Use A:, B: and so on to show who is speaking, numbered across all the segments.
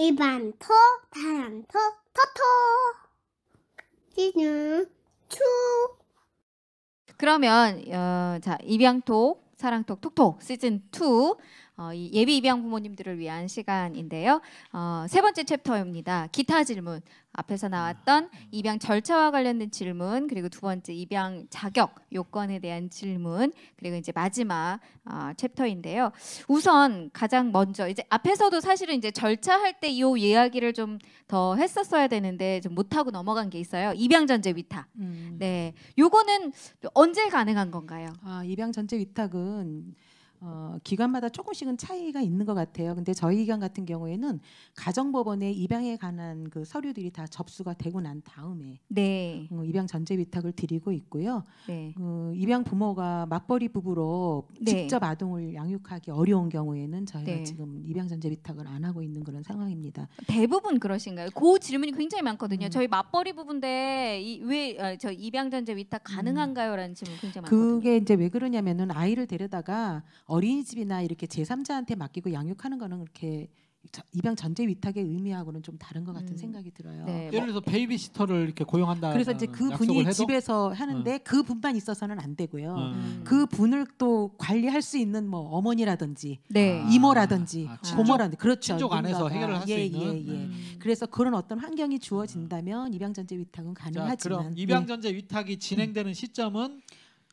A: 일반토, 다란토, 토토. 지는 추. 그러면 어, 자입양토 사랑톡, 톡톡 시즌 2 어, 이 예비 입양 부모님들을 위한 시간인데요. 어, 세 번째 챕터입니다. 기타 질문 앞에서 나왔던 입양 절차와 관련된 질문 그리고 두 번째 입양 자격 요건에 대한 질문 그리고 이제 마지막 어, 챕터인데요. 우선 가장 먼저 이제 앞에서도 사실은 이제 절차할 때 이 이야기를 좀 더 했었어야 되는데 좀못 하고 넘어간 게 있어요. 입양 전제 위탁. 음. 네, 요거는 언제 가능한 건가요? 아, 입양 전제
B: 위탁은 어, 기관마다 조금씩은 차이가 있는 것 같아요. 근데 저희 기관 같은 경우에는 가정법원에 입양에 관한 그 서류들이 다 접수가 되고 난 다음에 네. 어, 입양 전제 위탁을 드리고 있고요. 네. 어, 입양 부모가 맞벌이 부부로 네. 직접 아동을 양육하기 어려운 경우에는 저희가 네. 지금 입양 전제 위탁을 안 하고 있는 그런 상황입니다.
A: 대부분 그러신가요? 그 질문이 굉장히 많거든요. 음. 저희 맞벌이 부부인데 이, 왜저 아, 어, 입양 전제 위탁 가능한가요?라는 질문 굉장히 많거든요.
B: 그게 이제 왜 그러냐면은 아이를 데려다가 어린이집이나 이렇게 제3자한테 맡기고 양육하는 거는 그렇게 입양 전제 위탁의 의미하고는 좀 다른 것 같은 음. 생각이 들어요. 네. 예를 뭐
C: 들어서 베이비시터를 이렇게 고용한다. 그래서 이제 그 분이 해도? 집에서 하는데
B: 음. 그 분만 있어서는 안 되고요. 음. 그 분을 또 관리할 수 있는 뭐 어머니라든지 네. 아, 이모라든지 아, 아, 고모라든지 그렇죠. 친족 안에서 해결을 할수 예, 있는. 예, 예. 음. 그래서 그런 어떤 환경이 음. 주어진다면 입양 전제 위탁은 가능하지만 자, 그럼 입양 네.
C: 전제 위탁이 진행되는 시점은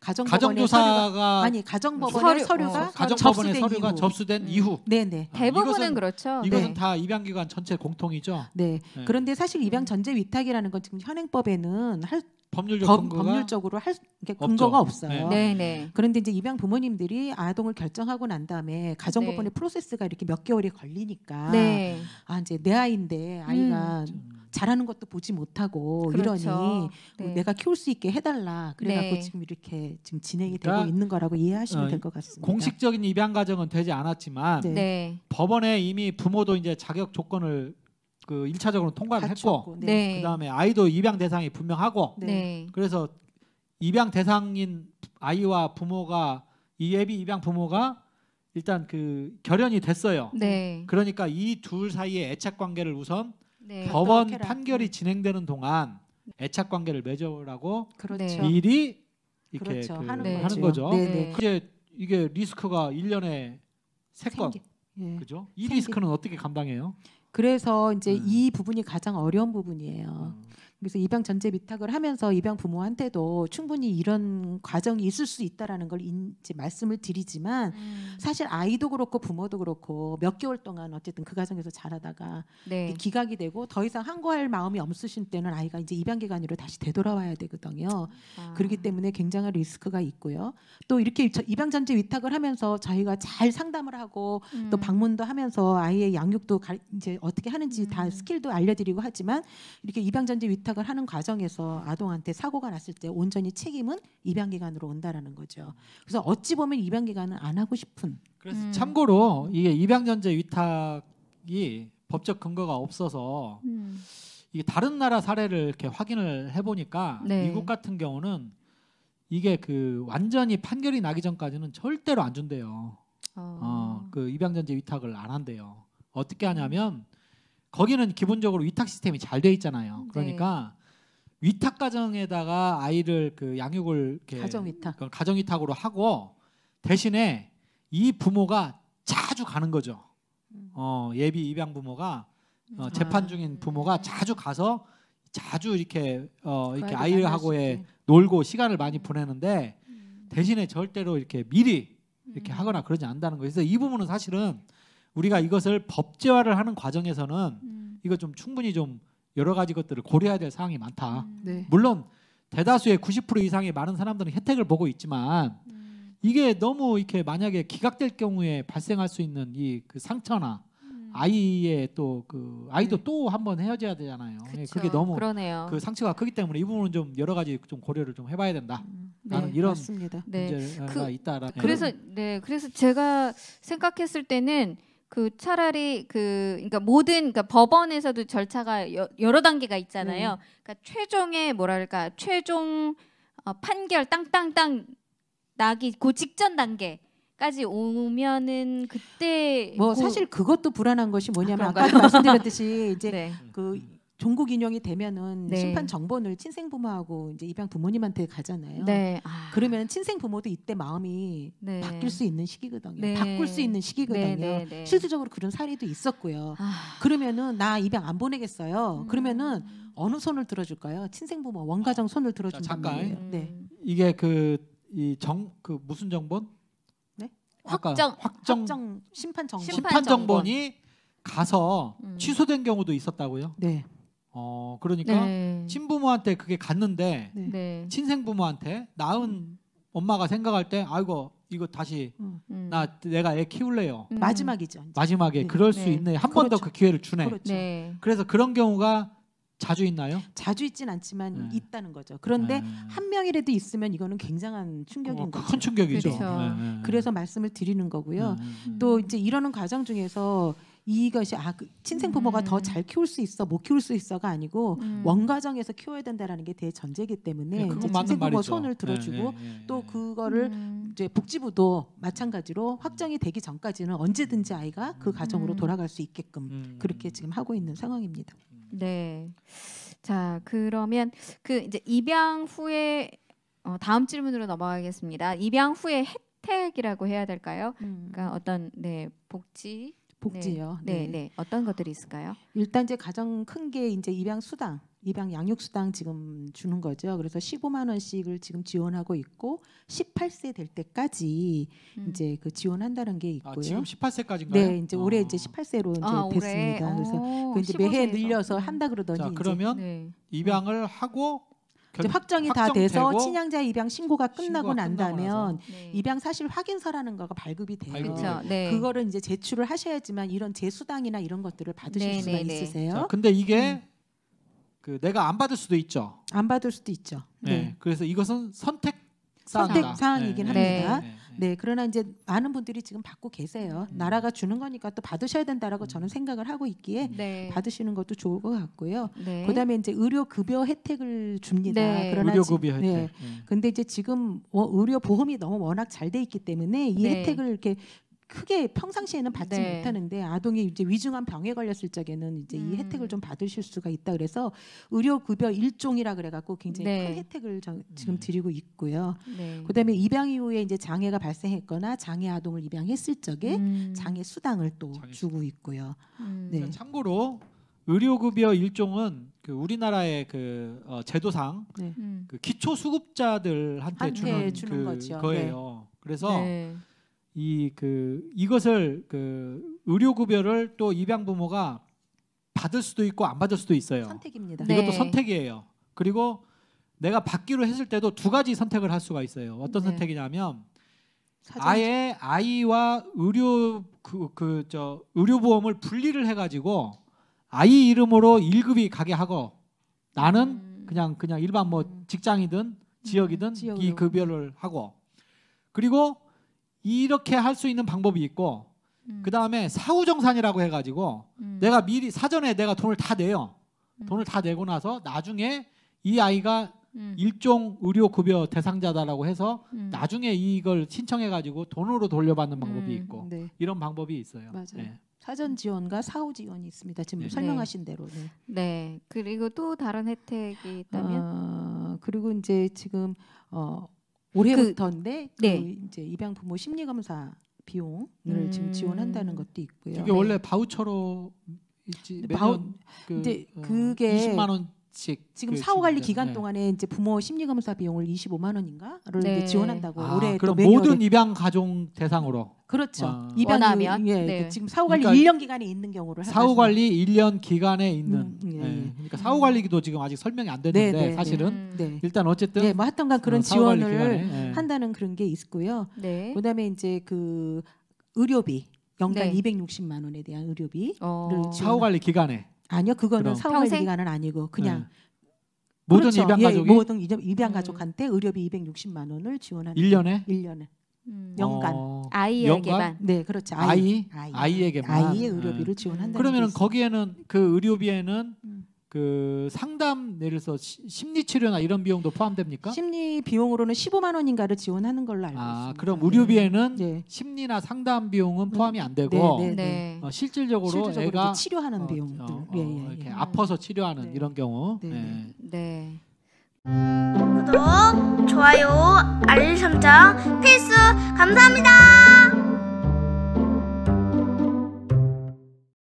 C: 가정법원 가정조사가 아니 가정법원의 서류, 가 어, 가정법원의 접수된 서류가 이후. 접수된 음. 이후 네네 네. 아, 대부분은 이것은, 그렇죠. 이것은 네. 다 입양기관 전체 공통이죠. 네. 네. 그런데
B: 사실 입양 음. 전제 위탁이라는 건 지금 현행법에는 할
C: 법률적 법, 법률적으로 할 근거가 없죠. 없어요. 네. 네.
B: 네. 그런데 이제 입양 부모님들이 아동을 결정하고 난 다음에 가정법원의 프로세스가 이렇게 몇 개월이 걸리니까 아 이제 내 아이인데 아이가 음. 잘하는 것도 보지 못하고 그렇죠. 이러니 뭐 네. 내가 키울 수 있게 해달라 그래갖고 네. 지금
C: 이렇게 지금 진행이 그러니까 되고 있는 거라고
B: 이해하시면 어, 될것
C: 같습니다. 공식적인 입양 과정은 되지 않았지만 네. 네. 법원에 이미 부모도 이제 자격 조건을 그 일차적으로 통과를 갖췄고, 했고 네. 네. 그다음에 아이도 입양 대상이 분명하고 그래서 입양 대상인 아이와 부모가 이 예비 입양 부모가 일단 그 결연이 됐어요. 그러니까 이 둘 사이의 애착 관계를 우선 네. 법원 판결이 진행되는 동안 네. 애착 관계를 맺으라고 그렇죠. 네. 미리 이렇게 그렇죠. 그 하는 하는, 거죠. 네, 네. 네. 이제 이게 리스크가 1년에 세건생 예. 그죠? 이 리스크는 어떻게 감당해요?
B: 그래서 이제 음. 이 부분이 가장 어려운 부분이에요. 음. 그래서 입양 전제 위탁을 하면서 입양 부모한테도 충분히 이런 과정이 있을 수 있다라는 걸 이제 말씀을 드리지만 음. 사실 아이도 그렇고 부모도 그렇고 몇 개월 동안 어쨌든 그과정에서 자라다가 네. 기각이 되고 더 이상 항거할 마음이 없으신 때는 아이가 이제 입양 기간으로 다시 되돌아와야 되거든요. 아. 그렇기 때문에 굉장한 리스크가 있고요. 또 이렇게 입양 전제 위탁을 하면서 저희가 잘 상담을 하고 음. 또 방문도 하면서 아이의 양육도 가, 이제 어떻게 하는지 음. 다 스킬도 알려드리고 하지만 이렇게 입양 전제 위탁 위탁을 하는 과정에서 아동한테 사고가 났을 때 온전히 책임은 입양기관으로 온다라는 거죠. 그래서 어찌 보면 입양기관은
C: 안 하고 싶은.
B: 그래서 음. 참고로
C: 이게 입양전제 위탁이 법적 근거가 없어서 음. 이게 다른 나라 사례를 이렇게 확인을 해보니까 네. 미국 같은 경우는 이게 그 완전히 판결이 나기 전까지는 절대로 안 준대요. 어. 어, 그 입양전제 위탁을 안 한대요. 어떻게 하냐면 음. 거기는 기본적으로 위탁 시스템이 잘 돼 있잖아요. 네. 그러니까 네. 위탁 가정에다가 아이를 그 양육을 가정 위탁 가정 위탁으로 하고 대신에 이 부모가 자주 가는 거죠. 음. 어, 예비 입양 부모가 어, 아. 재판 중인 부모가 자주 가서 자주 이렇게 어, 이렇게 아이를하고에 놀고 시간을 많이 보내는데 음. 대신에 절대로 이렇게 미리 이렇게 음. 하거나 그러지 않는다는 거예요. 그래서 이 부분은 사실은 우리가 이것을 법제화를 하는 과정에서는 음. 이거 좀 충분히 좀 여러 가지 것들을 고려해야 될 사항이 많다. 음. 네. 물론 대다수의 90% 이상의 많은 사람들은 혜택을 보고 있지만 음. 이게 너무 이렇게 만약에 기각될 경우에 발생할 수 있는 이 그 상처나 음. 아이의 또 그 아이도 네. 또 한번 헤어져야 되잖아요. 예, 그쵸. 그게 너무 그러네요. 그 상처가 크기 때문에 이 부분은 좀 여러 가지 좀 고려를 좀 해봐야 된다. 나는 음. 네, 이런 맞습니다. 네. 문제가 네. 그 있다라. 는 그래서
A: 네, 그래서 제가 생각했을 때는 그 차라리 그 그러니까 모든 그러니까 법원에서도 절차가 여, 여러 단계가 있잖아요. 음. 그러니까 최종의 뭐랄까 최종 어, 판결 땅땅땅 나기 그 직전 단계 까지 오면은 그때 뭐 고... 그 사실
B: 그것도 불안한 것이 뭐냐면 아, 까 말씀드렸듯이 이제 네. 그 종국 인용이 되면은 네. 심판 정본을 친생 부모하고 이제 입양 부모님한테 가잖아요. 네. 아. 그러면 친생 부모도 이때 마음이 네. 바뀔 수 있는 시기거든요. 네. 바꿀 수 있는 시기거든요. 네, 네, 실질적으로 그런 사례도 있었고요. 아. 그러면은 나 입양 안 보내겠어요. 음. 그러면은 어느 손을 들어줄까요? 친생 부모 원가정
C: 손을 들어준단 자, 요 음. 그, 그 네. 이게 그 이 정 그 무슨 정본? 네. 확정 확정,
B: 확정 심판 정본 심판 정본이
C: 가서 음. 취소된 경우도 있었다고요? 네. 어 그러니까 네. 친부모한테 그게 갔는데 네. 네. 친생부모한테 낳은 음. 엄마가 생각할 때 아이고 이거 다시 음. 음. 나 내가 애 키울래요. 음. 마지막이죠. 이제. 마지막에 네. 그럴 수 네. 있네. 한 번 더그 그렇죠. 기회를 주네. 그렇죠. 네. 그래서 그런 경우가 자주 있나요?
B: 자주 있진 않지만 네. 있다는 거죠. 그런데 네. 한 명이라도 있으면 이거는 굉장한 충격인 어, 거죠. 큰 충격이죠. 그렇죠. 네. 그래서 말씀을 드리는 거고요. 음, 음, 또 이제 이러는 과정 중에서 이것이 아 그 친생 부모가 음. 더잘 키울 수 있어 못 키울 수 있어가 아니고 음. 원가정에서 키워야 된다라는 게 대전제이기 때문에 네, 이제 친생 부모 손을 들어주고 네, 네, 네 또 네. 그거를 음. 이제 복지부도 마찬가지로 확정이 되기 전까지는 언제든지 아이가 그 가정으로 음. 돌아갈 수 있게끔 음. 그렇게
A: 지금 하고 있는 상황입니다. 음. 네. 자 그러면 그 이제 입양 후에 어, 다음 질문으로 넘어가겠습니다. 입양 후에 혜택이라고 해야 될까요? 그러니까 어떤 네 복지 네. 복지요. 네, 네, 네. 어떤 것들이
B: 있을까요? 일단 이제 가장 큰 게 이제 입양 수당, 입양 양육 수당 지금 주는 거죠. 그래서 15만 원씩을 지금 지원하고 있고 18세 될 때까지 음. 이제 그 지원한다는 게 아, 있고요. 아, 지금
C: 18세까지인가요? 네, 이제
B: 올해 아. 이제 18세로 이제 아, 됐습니다. 아, 그래서 그 이제 매해 늘려서 음. 한다 그러더니 자, 이제 그러면
C: 네. 입양을 하고 이제 확정이 다 돼서 친양자
B: 입양 신고가 끝나고 신고가 난다면 네. 입양 사실 확인서라는 거가 발급이 돼요. 그쵸, 네. 그거를 이제 제출을 하셔야지만 이런 재수당이나 이런 것들을 받으실 네, 수가 네, 네. 있으세요. 자,
C: 근데 음. 이게 음. 그 내가 안 받을 수도 있죠.
B: 안 받을 수도
C: 있죠. 네. 네. 그래서 이것은 선택 선택 사항이긴 합니다.
B: 네. 네, 그러나 이제 많은 분들이 지금 받고 계세요. 음. 나라가 주는 거니까 또 받으셔야 된다라고 음. 저는 생각을 하고 있기에 네. 받으시는 것도 좋을 것 같고요. 네. 그다음에 이제 의료 급여 혜택을 줍니다. 네. 그러나 의료 급여 혜택. 네. 음. 근데 이제 지금 의료 보험이 너무 워낙 잘 돼 있기 때문에 이 네. 혜택을 이렇게 크게 평상시에는 받지 네. 못하는데 아동이 이제 위중한 병에 걸렸을 적에는 이제 음. 이 혜택을 좀 받으실 수가 있다 그래서 의료 급여 일종이라 그래갖고 굉장히 네. 큰 혜택을 저, 음. 지금 드리고 있고요. 네. 그다음에 입양 이후에 이제 장애가 발생했거나 장애 아동을 입양했을 적에 음. 장애 수당을 또 장애 주고 있고요. 음. 네.
C: 참고로 의료 급여 일종은 그 우리나라의 그 어, 제도상 네. 음. 그 기초 수급자들한테 주는, 주는 그 거죠. 네. 거예요 그래서 네. 이그 이것을 그 의료 급여를 또 입양 부모가 받을 수도 있고 안 받을 수도 있어요.
B: 선택입니다. 이것도 네.
C: 선택이에요. 그리고 내가 받기로 했을 때도 두 가지 선택을 할 수가 있어요. 어떤 네. 선택이냐면 아예 아이와 의료 그그저 의료 보험을 분리를 해 가지고 아이 이름으로 일급이 가게 하고 나는 음. 그냥 그냥 일반 뭐 음. 직장이든 음. 지역이든 음, 이 급여를 하고 그리고 이렇게 할 수 있는 방법이 있고 음. 그 다음에 사후정산이라고 해가지고 음. 내가 미리 사전에 내가 돈을 다 내요. 음. 돈을 다 내고 나서 나중에 이 아이가 음. 일종 의료급여 대상자다라고 해서 음. 나중에 이걸 신청해가지고 돈으로 돌려받는 방법이 음. 있고 네. 이런 방법이 있어요. 맞아요. 네.
B: 사전 지원과 사후 지원이 있습니다. 지금 네. 설명하신 대로. 네. 네. 네.
A: 그리고 또 다른 혜택이 있다면?
B: 어, 그리고 이제 지금 어, 올해부터인데 그, 그 네. 그 이제 입양 부모 심리검사 비용을 음. 지금 지원한다는 것도 있고요. 이게 네. 원래
C: 바우처로
B: 있지 바우 그, 이제 어, 그게 20만 원 지금 그 사후 관리 기간 네. 동안에 이제 부모 심리 검사 비용을 25만 원인가를 네. 지원한다고 아, 올해 그럼 모든 입양
C: 가정 대상으로 그렇죠. 아.
B: 입양하면 예, 네. 지금 사후 관리 그러니까 1년 기간에 있는 경우를 사후 관리
C: 1년 기간에 있는 음, 예. 네. 예. 그러니까 사후 관리기도 지금 아직 설명이 안 됐는데 네, 네, 네. 사실은 음, 네. 일단 어쨌든 네, 뭐 하여튼간 그런 어, 지원을 기 예.
B: 한다는 그런 게 있고요. 네. 그다음에 이제 그 의료비 연간 260만 원에 대한 의료비를 어. 사후 관리 기간에 아니요, 그거는 사후 관리 기간은 아니고 그냥
C: 모든 그렇죠. 입양 예, 가족이 예, 모든
B: 입양 음. 가족한테 의료비 260만 원을 지원하는 1년에 1년에 음. 연간 어. 아이에게만 네 그렇죠 아이,
C: 아이, 아이에게만 아이의 의료비를 음. 지원한다 그러면 거기에는 그 의료비에는 음. 그 상담 예를 들어서 심리 치료나 이런 비용도 포함됩니까? 심리 비용으로는 15만 원인가를 지원하는 걸로 알고 아, 있습니다. 그럼 의료비에는 네. 심리나 상담 비용은 네. 포함이 안 네, 되고 네, 네, 네, 어, 실질적으로, 실질적으로 애가 치료하는 어, 비용들 어, 예, 예, 어, 예. 이렇게 아파서 치료하는 이런 경우. 네. 네.
A: 구독, 좋아요, 알림 설정 필수 감사합니다.